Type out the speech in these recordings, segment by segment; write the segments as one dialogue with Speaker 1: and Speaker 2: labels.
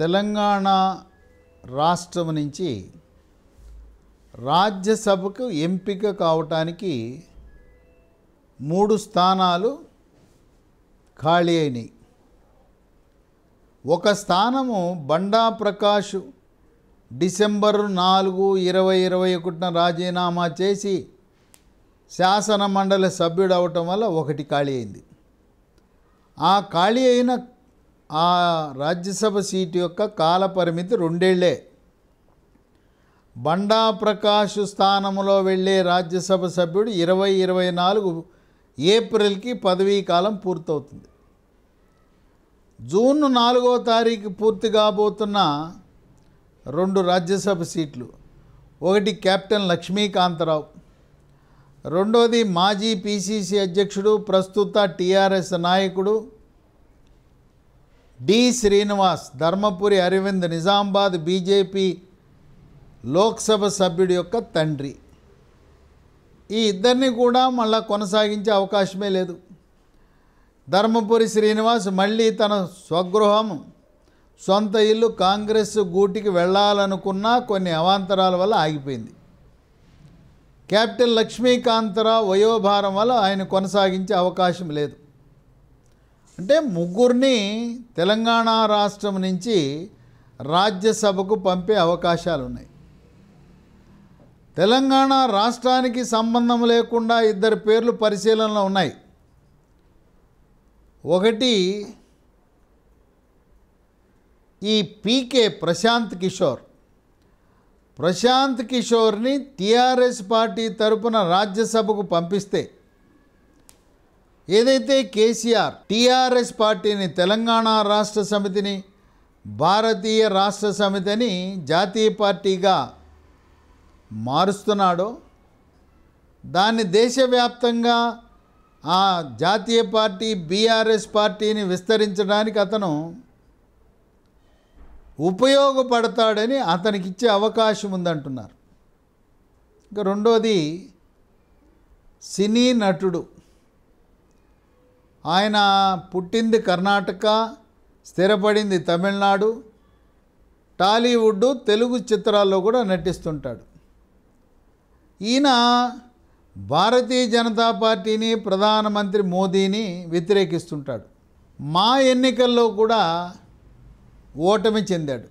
Speaker 1: తెలంగాణ రాష్ట్రం నుంచి రాజ్యసభకు ఎంపిక కావటానికి మూడు స్థానాలు ఖాళీ అయినాయి ఒక స్థానము బండా ప్రకాష్ డిసెంబర్ నాలుగు ఇరవై ఇరవై ఒకటిన రాజీనామా చేసి శాసన మండలి సభ్యుడు అవటం వల్ల ఒకటి ఖాళీ అయింది ఆ ఖాళీ అయిన ఆ రాజ్యసభ సీటు యొక్క కాలపరిమితి రెండేళ్లే బండా ప్రకాష్ స్థానంలో వెళ్ళే రాజ్యసభ సభ్యుడు ఇరవై ఇరవై నాలుగు ఏప్రిల్కి పదవీ కాలం పూర్తవుతుంది జూన్ నాలుగో తారీఖు పూర్తి కాబోతున్న రెండు రాజ్యసభ సీట్లు ఒకటి కెప్టెన్ లక్ష్మీకాంతరావు రెండోది మాజీ పీసీసీ అధ్యక్షుడు ప్రస్తుత టీఆర్ఎస్ నాయకుడు డి శ్రీనివాస్ ధర్మపురి అరవింద్ నిజామాబాద్ బీజేపీ లోక్సభ సభ్యుడి యొక్క తండ్రి ఈ ఇద్దరిని కూడా మళ్ళా కొనసాగించే అవకాశమే లేదు ధర్మపురి శ్రీనివాస్ మళ్ళీ తన స్వగృహం సొంత ఇల్లు కాంగ్రెస్ గూటికి వెళ్ళాలనుకున్నా కొన్ని అవాంతరాల వల్ల ఆగిపోయింది క్యాప్టెన్ లక్ష్మీకాంతరావు వయోభారం వల్ల ఆయన కొనసాగించే అవకాశం లేదు అంటే ముగ్గురిని తెలంగాణ రాష్ట్రం నుంచి రాజ్యసభకు పంపే అవకాశాలు ఉన్నాయి తెలంగాణ రాష్ట్రానికి సంబంధం లేకుండా ఇద్దరు పేర్లు పరిశీలనలో ఉన్నాయి ఒకటి ఈ పీకే ప్రశాంత్ కిషోర్ ప్రశాంత్ కిషోర్ని టీఆర్ఎస్ పార్టీ తరపున రాజ్యసభకు పంపిస్తే ఏదైతే కేసీఆర్ టీఆర్ఎస్ పార్టీని తెలంగాణ రాష్ట్ర సమితిని భారతీయ రాష్ట్ర సమితిని జాతీయ పార్టీగా మారుస్తున్నాడో దాన్ని దేశవ్యాప్తంగా ఆ జాతీయ పార్టీ బీఆర్ఎస్ పార్టీని విస్తరించడానికి అతను ఉపయోగపడతాడని అతనికి ఇచ్చే అవకాశం ఉందంటున్నారు ఇంకా రెండోది సినీ నటుడు ఆయన పుట్టింది కర్ణాటక స్థిరపడింది తమిళనాడు టాలీవుడ్ తెలుగు చిత్రాల్లో కూడా నటిస్తుంటాడు ఈయన భారతీయ జనతా పార్టీని ప్రధానమంత్రి మోదీని వ్యతిరేకిస్తుంటాడు మా ఎన్నికల్లో కూడా ఓటమి చెందాడు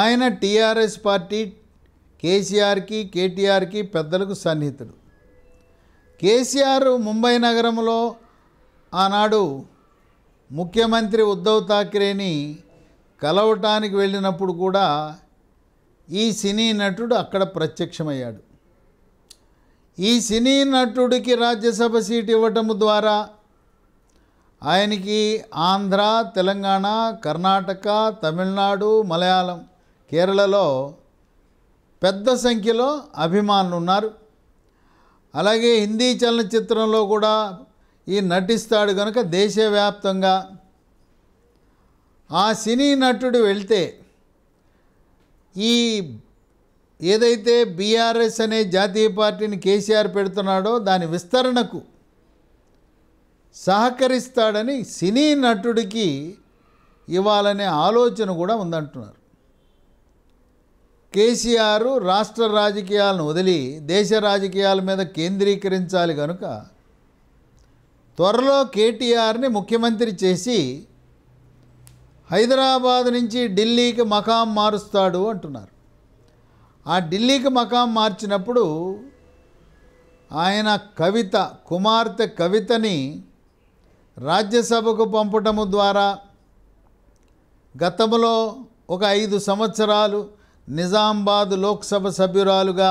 Speaker 1: ఆయన టీఆర్ఎస్ పార్టీ కేసీఆర్కి కేటీఆర్కి పెద్దలకు సన్నిహితుడు కేసీఆర్ ముంబై నగరంలో ఆనాడు ముఖ్యమంత్రి ఉద్ధవ్ థాక్రేని కలవటానికి వెళ్ళినప్పుడు కూడా ఈ సినీ నటుడు అక్కడ ప్రత్యక్షమయ్యాడు ఈ సినీ నటుడికి రాజ్యసభ సీట్ ఇవ్వటము ద్వారా ఆయనకి ఆంధ్ర తెలంగాణ కర్ణాటక తమిళనాడు మలయాళం కేరళలో పెద్ద సంఖ్యలో అభిమానులు ఉన్నారు అలాగే హిందీ చలనచిత్రంలో కూడా ఈ నటిస్తాడు కనుక దేశవ్యాప్తంగా ఆ సినీ నటుడు వెళ్తే ఈ ఏదైతే బీఆర్ఎస్ అనే జాతీయ పార్టీని కేసీఆర్ పెడుతున్నాడో దాని విస్తరణకు సహకరిస్తాడని సినీ నటుడికి ఇవ్వాలనే ఆలోచన కూడా ఉందంటున్నారు కేసీఆర్ రాష్ట్ర రాజకీయాలను వదిలి దేశ రాజకీయాల మీద కేంద్రీకరించాలి కనుక త్వరలో కేటీఆర్ని ముఖ్యమంత్రి చేసి హైదరాబాద్ నుంచి ఢిల్లీకి మకాం మారుస్తాడు అంటున్నారు ఆ ఢిల్లీకి మకాం మార్చినప్పుడు ఆయన కవిత కుమార్తె కవితని రాజ్యసభకు పంపటము ద్వారా గతంలో ఒక ఐదు సంవత్సరాలు నిజామాబాద్ లోక్సభ సభ్యురాలుగా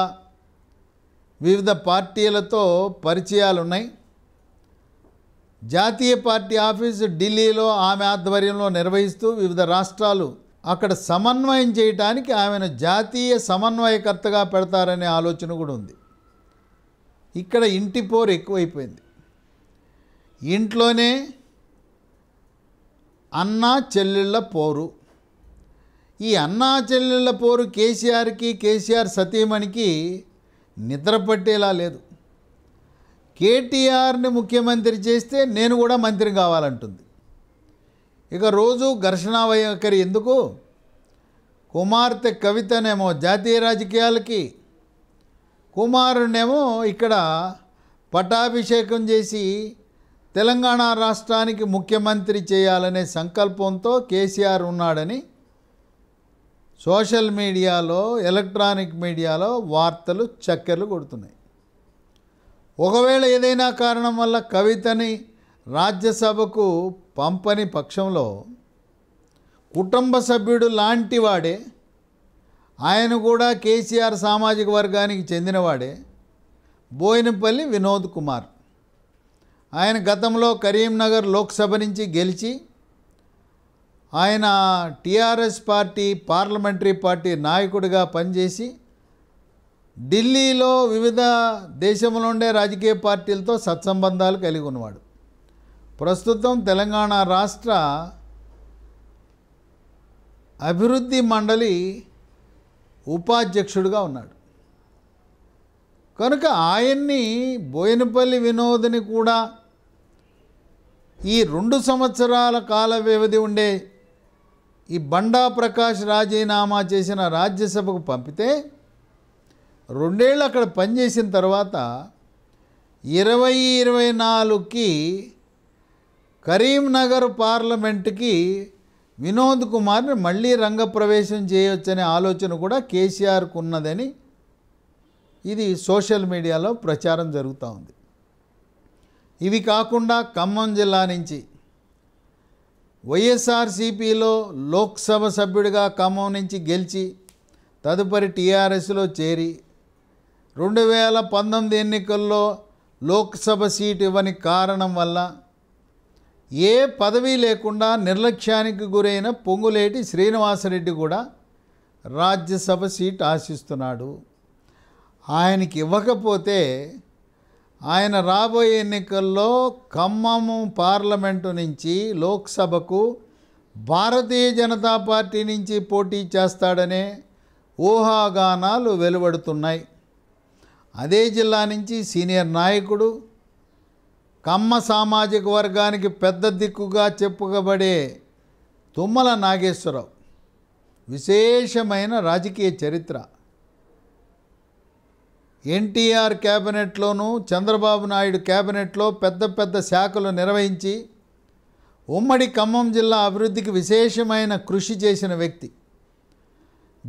Speaker 1: వివిధ పార్టీలతో పరిచయాలున్నాయి జాతీయ పార్టీ ఆఫీసు ఢిల్లీలో ఆమె ఆధ్వర్యంలో నిర్వహిస్తూ వివిధ రాష్ట్రాలు అక్కడ సమన్వయం చేయటానికి ఆమెను జాతీయ సమన్వయకర్తగా పెడతారనే ఆలోచన కూడా ఉంది ఇక్కడ ఇంటి పోరు ఎక్కువైపోయింది ఇంట్లోనే అన్న చెల్లెళ్ళ పోరు ఈ అన్నా చెల్లెళ్ళ పోరు కేసీఆర్కి కేసీఆర్ సతీమణికి నిద్ర పట్టేలా లేదు కేటీఆర్ని ముఖ్యమంత్రి చేస్తే నేను కూడా మంత్రి కావాలంటుంది ఇక రోజు ఘర్షణ వైఖరి ఎందుకు కుమార్తె కవితనేమో జాతీయ రాజకీయాలకి కుమారునేమో ఇక్కడ పటాభిషేకం చేసి తెలంగాణ రాష్ట్రానికి ముఖ్యమంత్రి చేయాలనే సంకల్పంతో కేసీఆర్ ఉన్నాడని సోషల్ మీడియాలో ఎలక్ట్రానిక్ మీడియాలో వార్తలు చక్కెర్లు కొడుతున్నాయి ఒకవేళ ఏదైనా కారణం వల్ల కవితని రాజ్యసభకు పంపని పక్షంలో కుటుంబ సభ్యుడు లాంటివాడే ఆయన కూడా కేసీఆర్ సామాజిక వర్గానికి చెందినవాడే బోయినపల్లి వినోద్ కుమార్ ఆయన గతంలో కరీంనగర్ లోక్సభ నుంచి గెలిచి ఆయన టీఆర్ఎస్ పార్టీ పార్లమెంటరీ పార్టీ నాయకుడిగా పనిచేసి ఢిల్లీలో వివిధ దేశంలో ఉండే రాజకీయ పార్టీలతో సత్సంబంధాలు కలిగి ఉన్నవాడు ప్రస్తుతం తెలంగాణ రాష్ట్ర అభివృద్ధి మండలి ఉపాధ్యక్షుడిగా ఉన్నాడు కనుక ఆయన్ని బోయినపల్లి వినోద్ని కూడా ఈ రెండు సంవత్సరాల కాల వ్యవధి ఉండే ఈ బండా ప్రకాష్ రాజీనామా చేసిన రాజ్యసభకు పంపితే రెండేళ్ళు అక్కడ పనిచేసిన తర్వాత ఇరవై ఇరవై నాలుగుకి కరీంనగర్ పార్లమెంటుకి వినోద్ కుమార్ని మళ్ళీ రంగప్రవేశం చేయొచ్చనే ఆలోచన కూడా కేసీఆర్కు ఉన్నదని ఇది సోషల్ మీడియాలో ప్రచారం జరుగుతూ ఉంది ఇవి కాకుండా ఖమ్మం జిల్లా నుంచి వైఎస్ఆర్సీపీలో లోక్సభ సభ్యుడిగా ఖమ్మం నుంచి గెలిచి తదుపరి టీఆర్ఎస్లో చేరి రెండు వేల పంతొమ్మిది ఎన్నికల్లో లోక్సభ సీటు ఇవ్వని కారణం వల్ల ఏ పదవి లేకుండా నిర్లక్ష్యానికి గురైన పొంగులేటి శ్రీనివాసరెడ్డి కూడా రాజ్యసభ సీటు ఆశిస్తున్నాడు ఆయనకి ఇవ్వకపోతే ఆయన రాబోయే ఎన్నికల్లో ఖమ్మము పార్లమెంటు నుంచి లోక్సభకు భారతీయ జనతా పార్టీ నుంచి పోటీ చేస్తాడనే ఊహాగానాలు వెలువడుతున్నాయి అదే జిల్లా నుంచి సీనియర్ నాయకుడు కమ్మ సామాజిక వర్గానికి పెద్ద దిక్కుగా చెప్పుకబడే తుమ్మల నాగేశ్వరరావు విశేషమైన రాజకీయ చరిత్ర ఎన్టీఆర్ క్యాబినెట్లోనూ చంద్రబాబు నాయుడు క్యాబినెట్లో పెద్ద పెద్ద శాఖలు నిర్వహించి ఉమ్మడి ఖమ్మం జిల్లా అభివృద్ధికి విశేషమైన కృషి చేసిన వ్యక్తి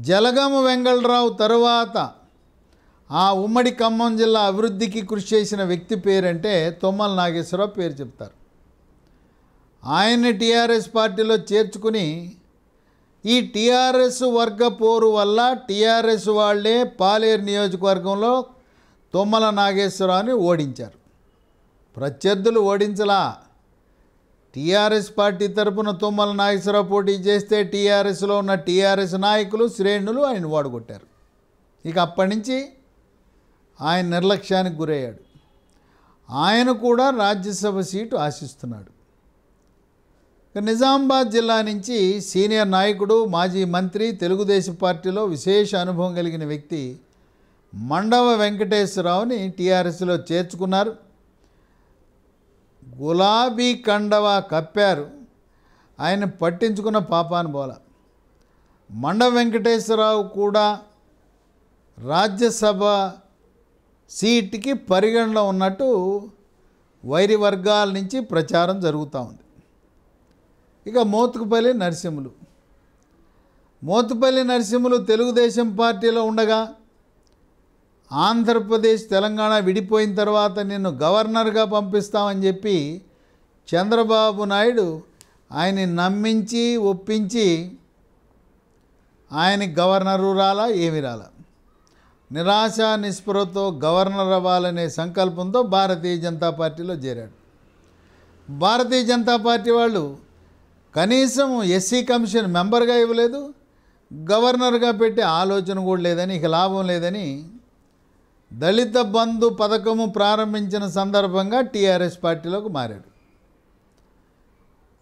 Speaker 1: జలగామ వెంగళరావు తరువాత ఆ ఉమ్మడి ఖమ్మం జిల్లా అభివృద్ధికి కృషి చేసిన వ్యక్తి పేరంటే తొమ్మల నాగేశ్వరరావు పేరు చెప్తారు ఆయన్ని టీఆర్ఎస్ పార్టీలో చేర్చుకుని ఈ టీఆర్ఎస్ వర్గ పోరు వల్ల టీఆర్ఎస్ వాళ్లే పాలేరు నియోజకవర్గంలో తుమ్మల నాగేశ్వరరావుని ఓడించారు ప్రత్యర్థులు ఓడించలా టీఆర్ఎస్ పార్టీ తరపున తుమ్మల నాగేశ్వరరావు పోటీ చేస్తే టీఆర్ఎస్లో ఉన్న టీఆర్ఎస్ నాయకులు శ్రేణులు ఆయన ఓడగొట్టారు ఇక అప్పటి నుంచి ఆయన నిర్లక్ష్యానికి గురయ్యాడు ఆయన కూడా రాజ్యసభ సీటు ఆశిస్తున్నాడు నిజామాబాద్ జిల్లా నుంచి సీనియర్ నాయకుడు మాజీ మంత్రి తెలుగుదేశం పార్టీలో విశేష అనుభవం కలిగిన వ్యక్తి మండవ వెంకటేశ్వరరావుని టీఆర్ఎస్లో చేర్చుకున్నారు గులాబీ కండవ కప్పారు ఆయన పట్టించుకున్న పాపాను బోల మండవ వెంకటేశ్వరరావు కూడా రాజ్యసభ సీట్కి పరిగణలో ఉన్నట్టు వైరి వర్గాల నుంచి ప్రచారం జరుగుతూ ఉంది ఇక మోతుకుపల్లి నరసింహులు మోతుపల్లి నరసింహులు తెలుగుదేశం పార్టీలో ఉండగా ఆంధ్రప్రదేశ్ తెలంగాణ విడిపోయిన తర్వాత నిన్ను గవర్నర్గా పంపిస్తామని చెప్పి చంద్రబాబు నాయుడు ఆయన్ని నమ్మించి ఒప్పించి ఆయన గవర్నరు రాలా ఏమి రాలా నిరాశ నిస్పృహతో గవర్నర్ అవ్వాలనే సంకల్పంతో భారతీయ జనతా పార్టీలో చేరాడు భారతీయ జనతా పార్టీ వాళ్ళు కనీసం ఎస్సీ కమిషన్ మెంబర్గా ఇవ్వలేదు గవర్నర్గా పెట్టే ఆలోచన కూడా లేదని ఇక లాభం లేదని దళిత బంధు పథకము ప్రారంభించిన సందర్భంగా టీఆర్ఎస్ పార్టీలోకి మారాడు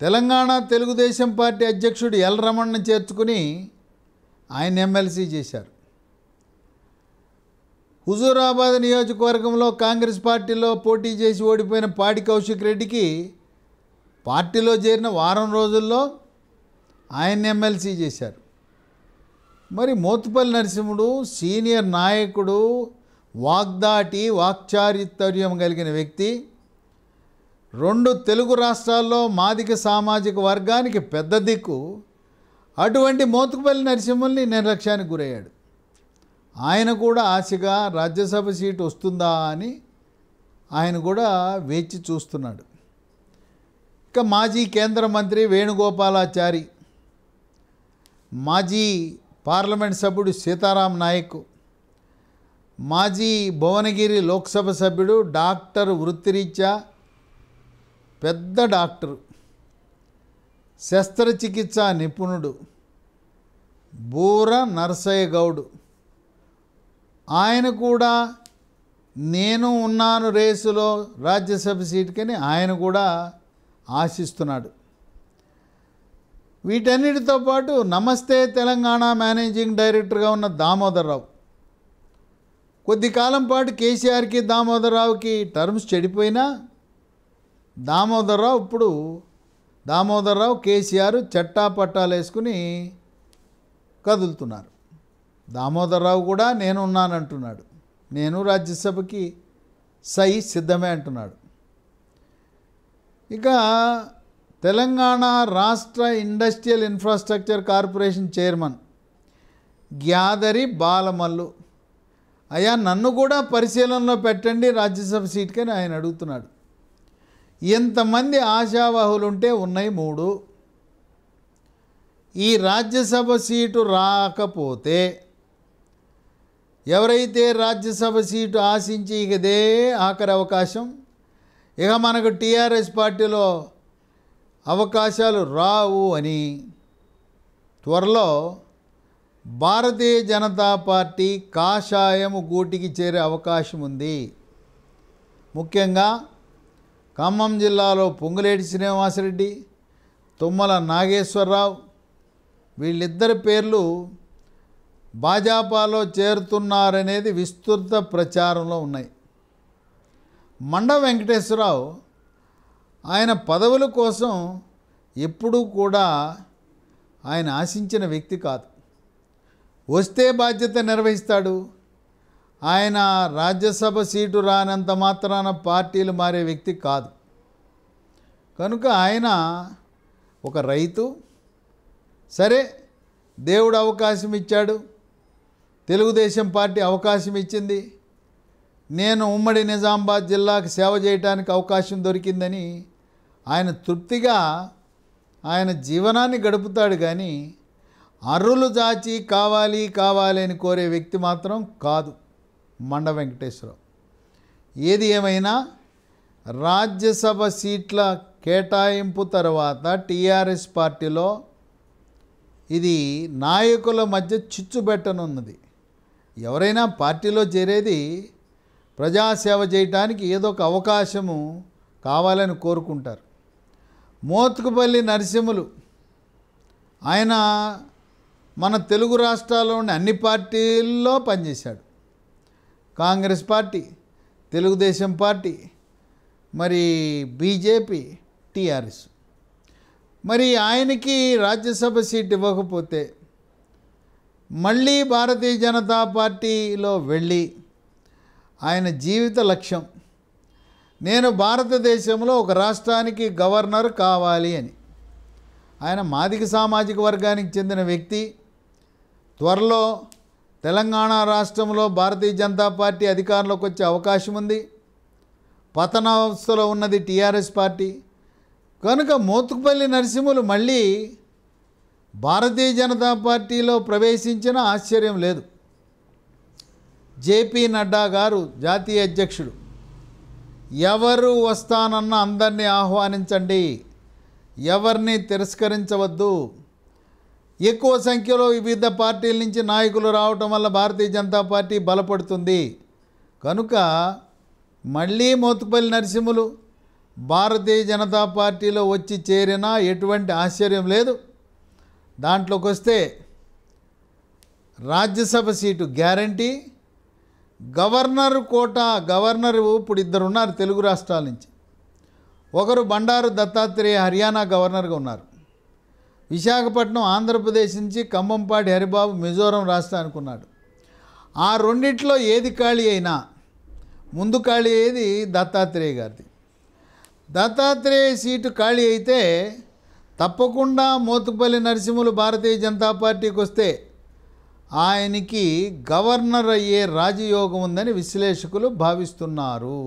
Speaker 1: తెలంగాణ తెలుగుదేశం పార్టీ అధ్యక్షుడు ఎల్ రమణను చేర్చుకుని ఆయన ఎమ్మెల్సీ చేశారు హుజూరాబాద్ నియోజకవర్గంలో కాంగ్రెస్ పార్టీలో పోటీ చేసి ఓడిపోయిన పాడి కౌశిక్ రెడ్డికి పార్టీలో చేరిన వారం రోజుల్లో ఆయన ఎమ్మెల్సీ చేశారు మరి మోతుపల్లి నరసింహుడు సీనియర్ నాయకుడు వాగ్దాటి వాక్చారితర్యం కలిగిన వ్యక్తి రెండు తెలుగు రాష్ట్రాల్లో మాదిక సామాజిక వర్గానికి పెద్ద దిక్కు అటువంటి మోతుకుపల్లి నరసింహుల్ని నిర్లక్ష్యానికి గురయ్యాడు ఆయన కూడా ఆశగా రాజ్యసభ సీటు వస్తుందా అని ఆయన కూడా వేచి చూస్తున్నాడు ఇక మాజీ కేంద్ర మంత్రి వేణుగోపాలాచారి మాజీ పార్లమెంట్ సభ్యుడు సీతారాం నాయక్ మాజీ భువనగిరి లోక్సభ సభ్యుడు డాక్టర్ వృత్తిరీత్యా పెద్ద డాక్టరు శస్త్రచికిత్స నిపుణుడు బూర నరసయ్య గౌడ్ ఆయన కూడా నేను ఉన్నాను రేసులో రాజ్యసభ సీటుకని ఆయన కూడా ఆశిస్తున్నాడు వీటన్నిటితో పాటు నమస్తే తెలంగాణ మేనేజింగ్ డైరెక్టర్గా ఉన్న దామోదర్రావు కొద్ది కాలం పాటు కేసీఆర్కి రావుకి టర్మ్స్ చెడిపోయినా రావు ఇప్పుడు రావు కేసీఆర్ చట్టా పట్టాలు వేసుకుని కదులుతున్నారు రావు కూడా నేనున్నానంటున్నాడు నేను రాజ్యసభకి సై సిద్ధమే అంటున్నాడు ఇక తెలంగాణ రాష్ట్ర industrial infrastructure corporation chairman Gyadari Balamallu అయ్యా నన్ను కూడా పరిశీలనలో పెట్టండి రాజ్యసభ సీట్కని ఆయన అడుగుతున్నాడు ఎంతమంది ఆశావాహులుంటే ఉన్నాయి మూడు ఈ రాజ్యసభ సీటు రాకపోతే ఎవరైతే రాజ్యసభ సీటు ఆశించి ఇకదే ఆఖరి అవకాశం ఇక మనకు టీఆర్ఎస్ పార్టీలో అవకాశాలు రావు అని త్వరలో భారతీయ జనతా పార్టీ కాషాయము గూటికి చేరే అవకాశం ఉంది ముఖ్యంగా ఖమ్మం జిల్లాలో పొంగులేటి శ్రీనివాసరెడ్డి తుమ్మల నాగేశ్వరరావు వీళ్ళిద్దరి పేర్లు భాజపాలో చేరుతున్నారనేది విస్తృత ప్రచారంలో ఉన్నాయి మండ వెంకటేశ్వరరావు ఆయన పదవుల కోసం ఎప్పుడూ కూడా ఆయన ఆశించిన వ్యక్తి కాదు వస్తే బాధ్యత నిర్వహిస్తాడు ఆయన రాజ్యసభ సీటు రానంత మాత్రాన పార్టీలు మారే వ్యక్తి కాదు కనుక ఆయన ఒక రైతు సరే దేవుడు అవకాశం ఇచ్చాడు తెలుగుదేశం పార్టీ అవకాశం ఇచ్చింది నేను ఉమ్మడి నిజామాబాద్ జిల్లాకు సేవ చేయడానికి అవకాశం దొరికిందని ఆయన తృప్తిగా ఆయన జీవనాన్ని గడుపుతాడు కానీ అర్రులు దాచి కావాలి కావాలి అని కోరే వ్యక్తి మాత్రం కాదు మండ వెంకటేశ్వరరావు ఏది ఏమైనా రాజ్యసభ సీట్ల కేటాయింపు తర్వాత టీఆర్ఎస్ పార్టీలో ఇది నాయకుల మధ్య చిచ్చుబెట్టనున్నది ఎవరైనా పార్టీలో చేరేది ప్రజాసేవ చేయటానికి ఏదో ఒక అవకాశము కావాలని కోరుకుంటారు మోత్కుపల్లి నరసింహులు ఆయన మన తెలుగు రాష్ట్రాల్లో ఉండే అన్ని పార్టీల్లో పనిచేశాడు కాంగ్రెస్ పార్టీ తెలుగుదేశం పార్టీ మరి బీజేపీ టీఆర్ఎస్ మరి ఆయనకి రాజ్యసభ సీట్ ఇవ్వకపోతే మళ్ళీ భారతీయ జనతా పార్టీలో వెళ్ళి ఆయన జీవిత లక్ష్యం నేను భారతదేశంలో ఒక రాష్ట్రానికి గవర్నర్ కావాలి అని ఆయన మాదిక సామాజిక వర్గానికి చెందిన వ్యక్తి త్వరలో తెలంగాణ రాష్ట్రంలో భారతీయ జనతా పార్టీ అధికారంలోకి వచ్చే అవకాశం ఉంది పతనావస్థలో ఉన్నది టీఆర్ఎస్ పార్టీ కనుక మోతుకుపల్లి నరసింహులు మళ్ళీ భారతీయ జనతా పార్టీలో ప్రవేశించిన ఆశ్చర్యం లేదు జేపీ నడ్డా గారు జాతీయ అధ్యక్షుడు ఎవరు వస్తానన్న అందరినీ ఆహ్వానించండి ఎవరిని తిరస్కరించవద్దు ఎక్కువ సంఖ్యలో వివిధ పార్టీల నుంచి నాయకులు రావటం వల్ల భారతీయ జనతా పార్టీ బలపడుతుంది కనుక మళ్ళీ మోతుపల్లి నరసింహులు భారతీయ జనతా పార్టీలో వచ్చి చేరినా ఎటువంటి ఆశ్చర్యం లేదు దాంట్లోకి వస్తే Rajya Sabha seat guarantee governor quota governor ఇప్పుడు ఇద్దరు ఉన్నారు తెలుగు రాష్ట్రాల నుంచి ఒకరు బండారు దత్తాత్రేయ హర్యానా గవర్నర్గా ఉన్నారు విశాఖపట్నం ఆంధ్రప్రదేశ్ నుంచి కంబంపాటి హరిబాబు మిజోరం రాష్ట్రానికి ఉన్నాడు ఆ రెండిట్లో ఏది ఖాళీ అయినా ముందు ఖాళీ అయ్యేది దత్తాత్రేయ గారిది దత్తాత్రేయ సీటు ఖాళీ అయితే తప్పకుండా మోతుపల్లి నరసింహులు భారతీయ జనతా పార్టీకి వస్తే ఆయనకి గవర్నర్ అయ్యే రాజయోగం ఉందని విశ్లేషకులు భావిస్తున్నారు